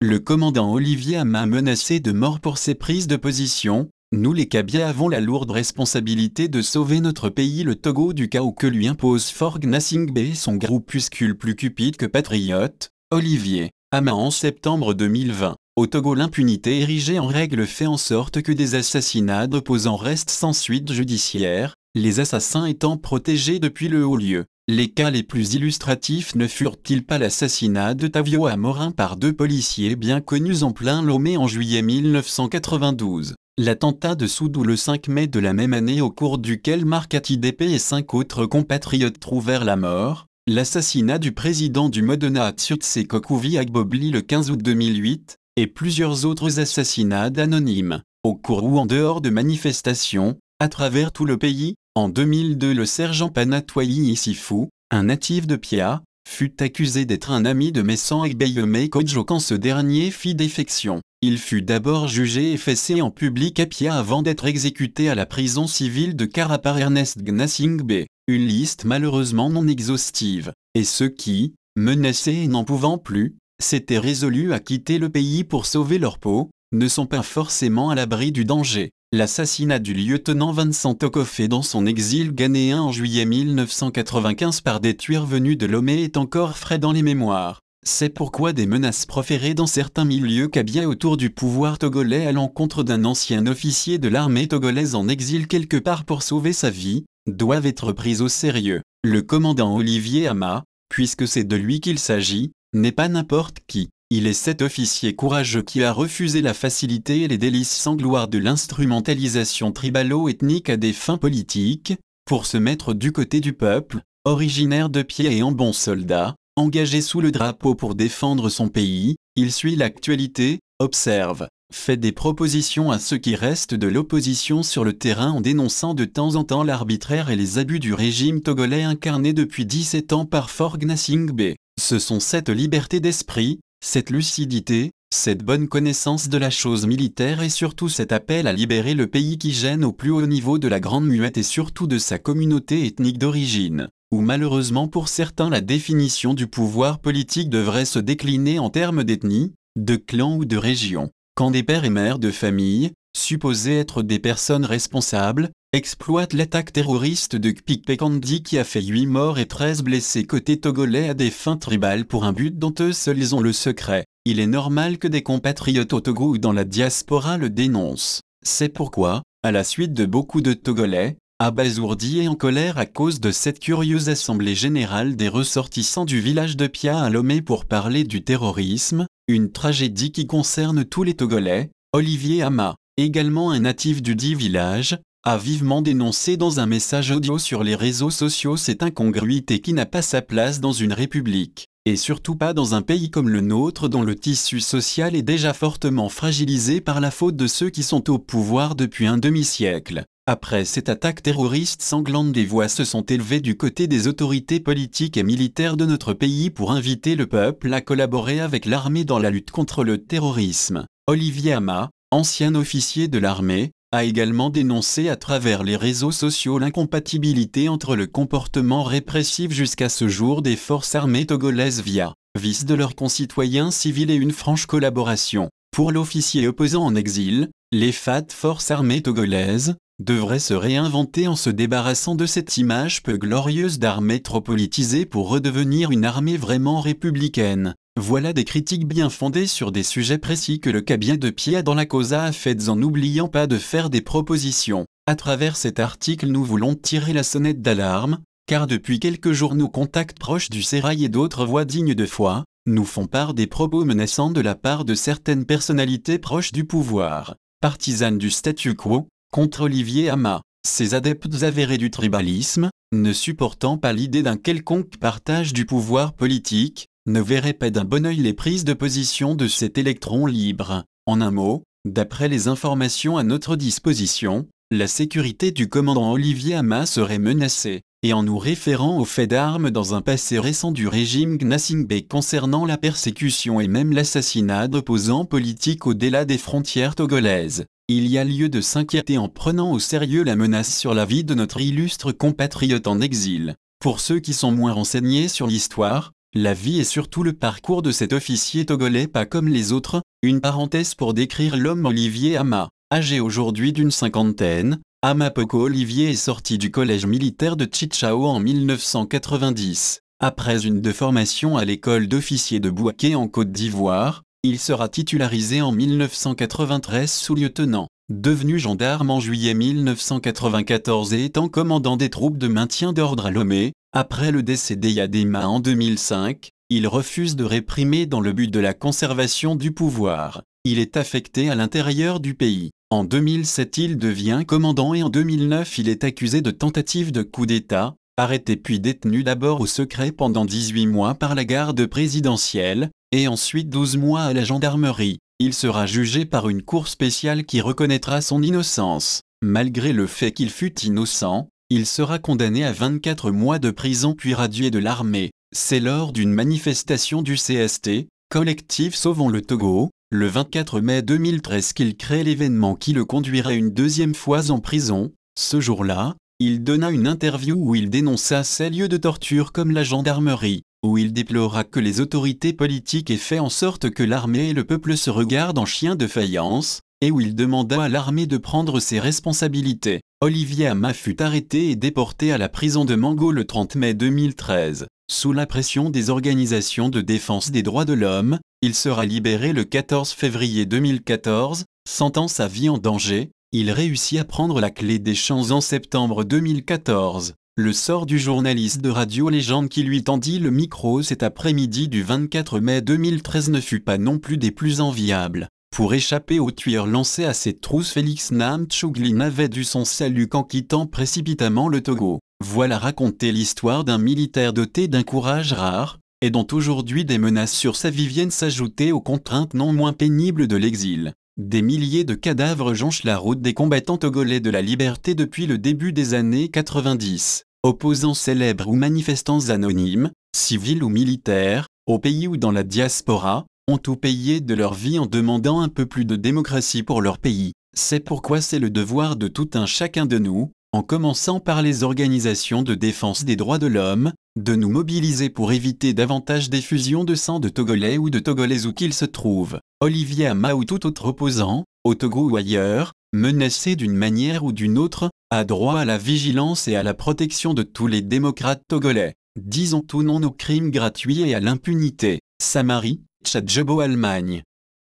Le commandant Olivier m'a menacé de mort pour ses prises de position. Nous les Kabia avons la lourde responsabilité de sauver notre pays le Togo du chaos que lui impose Forg Nassingbe et son groupuscule plus cupide que patriote, Olivier. Ama en septembre 2020. Au Togo, l'impunité érigée en règle fait en sorte que des assassinats d'opposants restent sans suite judiciaire, les assassins étant protégés depuis le haut lieu. Les cas les plus illustratifs ne furent-ils pas l'assassinat de Tavio Amorin par deux policiers bien connus en plein Lomé en juillet 1992, l'attentat de Soudou le 5 mai de la même année au cours duquel Marc Atidépé et cinq autres compatriotes trouvèrent la mort, l'assassinat du président du Modena Tsutse Kokouvi Agbobli le 15 août 2008, et plusieurs autres assassinats anonymes, au cours ou en dehors de manifestations, à travers tout le pays, en 2002, le sergent Panatoyi Isifu, un natif de Pia, fut accusé d'être un ami de Messan Egbeyeme Kojo quand ce dernier fit défection. Il fut d'abord jugé et fessé en public à Pia avant d'être exécuté à la prison civile de Karapar Ernest Gnasingbe, une liste malheureusement non exhaustive. Et ceux qui, menacés et n'en pouvant plus, s'étaient résolus à quitter le pays pour sauver leur peau, ne sont pas forcément à l'abri du danger. L'assassinat du lieutenant Vincent Tokofé dans son exil ghanéen en juillet 1995 par des tueurs venus de Lomé est encore frais dans les mémoires. C'est pourquoi des menaces proférées dans certains milieux kabyles autour du pouvoir togolais à l'encontre d'un ancien officier de l'armée togolaise en exil quelque part pour sauver sa vie, doivent être prises au sérieux. Le commandant Olivier Hama, puisque c'est de lui qu'il s'agit, n'est pas n'importe qui. Il est cet officier courageux qui a refusé la facilité et les délices sans gloire de l'instrumentalisation tribalo-ethnique à des fins politiques, pour se mettre du côté du peuple, originaire de pied et en bon soldat, engagé sous le drapeau pour défendre son pays, il suit l'actualité, observe, fait des propositions à ceux qui restent de l'opposition sur le terrain en dénonçant de temps en temps l'arbitraire et les abus du régime togolais incarné depuis 17 ans par Forgnasingbe. Ce sont cette liberté d'esprit, cette lucidité, cette bonne connaissance de la chose militaire et surtout cet appel à libérer le pays qui gêne au plus haut niveau de la Grande Muette et surtout de sa communauté ethnique d'origine, où malheureusement pour certains la définition du pouvoir politique devrait se décliner en termes d'ethnie, de clan ou de région. Quand des pères et mères de famille, supposés être des personnes responsables, exploitent l'attaque terroriste de Pekandi qui a fait 8 morts et 13 blessés côté togolais à des fins tribales pour un but dont eux seuls ont le secret. Il est normal que des compatriotes au Togo dans la diaspora le dénoncent. C'est pourquoi, à la suite de beaucoup de Togolais, abasourdis est en colère à cause de cette curieuse assemblée générale des ressortissants du village de Pia à Lomé pour parler du terrorisme, une tragédie qui concerne tous les Togolais, Olivier Hama, également un natif du dit village, a vivement dénoncé dans un message audio sur les réseaux sociaux cette incongruité qui n'a pas sa place dans une république, et surtout pas dans un pays comme le nôtre dont le tissu social est déjà fortement fragilisé par la faute de ceux qui sont au pouvoir depuis un demi-siècle. Après cette attaque terroriste sanglante, des voix se sont élevées du côté des autorités politiques et militaires de notre pays pour inviter le peuple à collaborer avec l'armée dans la lutte contre le terrorisme. Olivier Ama, ancien officier de l'armée, a également dénoncé à travers les réseaux sociaux l'incompatibilité entre le comportement répressif jusqu'à ce jour des forces armées togolaises via vice de leurs concitoyens civils et une franche collaboration. Pour l'officier opposant en exil, les FAT Forces armées togolaises, devrait se réinventer en se débarrassant de cette image peu glorieuse d'armée trop politisée pour redevenir une armée vraiment républicaine. Voilà des critiques bien fondées sur des sujets précis que le cabinet de pied dans la a faites en n'oubliant pas de faire des propositions. À travers cet article nous voulons tirer la sonnette d'alarme, car depuis quelques jours nos contacts proches du Sérail et d'autres voix dignes de foi, nous font part des propos menaçants de la part de certaines personnalités proches du pouvoir, partisanes du statu quo, contre Olivier Hamas. Ses adeptes avérés du tribalisme, ne supportant pas l'idée d'un quelconque partage du pouvoir politique, ne verraient pas d'un bon œil les prises de position de cet électron libre. En un mot, d'après les informations à notre disposition, la sécurité du commandant Olivier Hamas serait menacée et en nous référant aux faits d'armes dans un passé récent du régime Gnassingbé concernant la persécution et même l'assassinat d'opposants politiques au-delà des frontières togolaises. Il y a lieu de s'inquiéter en prenant au sérieux la menace sur la vie de notre illustre compatriote en exil. Pour ceux qui sont moins renseignés sur l'histoire, la vie et surtout le parcours de cet officier togolais pas comme les autres, une parenthèse pour décrire l'homme Olivier Hama, âgé aujourd'hui d'une cinquantaine, Amapoko Olivier est sorti du collège militaire de Chichao en 1990. Après une de formation à l'école d'officiers de Bouaké en Côte d'Ivoire, il sera titularisé en 1993 sous lieutenant. Devenu gendarme en juillet 1994 et étant commandant des troupes de maintien d'ordre à Lomé, après le décès d'Eyadema en 2005, il refuse de réprimer dans le but de la conservation du pouvoir il est affecté à l'intérieur du pays. En 2007, il devient commandant et en 2009, il est accusé de tentative de coup d'État, arrêté puis détenu d'abord au secret pendant 18 mois par la garde présidentielle, et ensuite 12 mois à la gendarmerie. Il sera jugé par une cour spéciale qui reconnaîtra son innocence. Malgré le fait qu'il fut innocent, il sera condamné à 24 mois de prison puis radié de l'armée. C'est lors d'une manifestation du CST, Collectif Sauvons le Togo, le 24 mai 2013 qu'il crée l'événement qui le conduirait une deuxième fois en prison. Ce jour-là, il donna une interview où il dénonça ces lieux de torture comme la gendarmerie, où il déplora que les autorités politiques aient fait en sorte que l'armée et le peuple se regardent en chien de faïence, et où il demanda à l'armée de prendre ses responsabilités. Olivier Ama fut arrêté et déporté à la prison de Mango le 30 mai 2013. Sous la pression des organisations de défense des droits de l'homme, il sera libéré le 14 février 2014, sentant sa vie en danger, il réussit à prendre la clé des champs en septembre 2014. Le sort du journaliste de Radio Légende qui lui tendit le micro cet après-midi du 24 mai 2013 ne fut pas non plus des plus enviables. Pour échapper aux tueurs lancés à ses trousses, Félix Tchouglin n'avait dû son salut qu'en quittant précipitamment le Togo. Voilà raconter l'histoire d'un militaire doté d'un courage rare, et dont aujourd'hui des menaces sur sa vie viennent s'ajouter aux contraintes non moins pénibles de l'exil. Des milliers de cadavres jonchent la route des combattants togolais de la liberté depuis le début des années 90. Opposants célèbres ou manifestants anonymes, civils ou militaires, au pays ou dans la diaspora, ont tout payé de leur vie en demandant un peu plus de démocratie pour leur pays. C'est pourquoi c'est le devoir de tout un chacun de nous, en commençant par les organisations de défense des droits de l'homme, de nous mobiliser pour éviter davantage fusions de sang de Togolais ou de Togolais où qu'ils se trouvent, Olivier Ama ou tout autre opposant, au Togo ou ailleurs, menacé d'une manière ou d'une autre, a droit à la vigilance et à la protection de tous les démocrates togolais. Disons tout non aux crimes gratuits et à l'impunité. Samari, Tchadjebo Allemagne.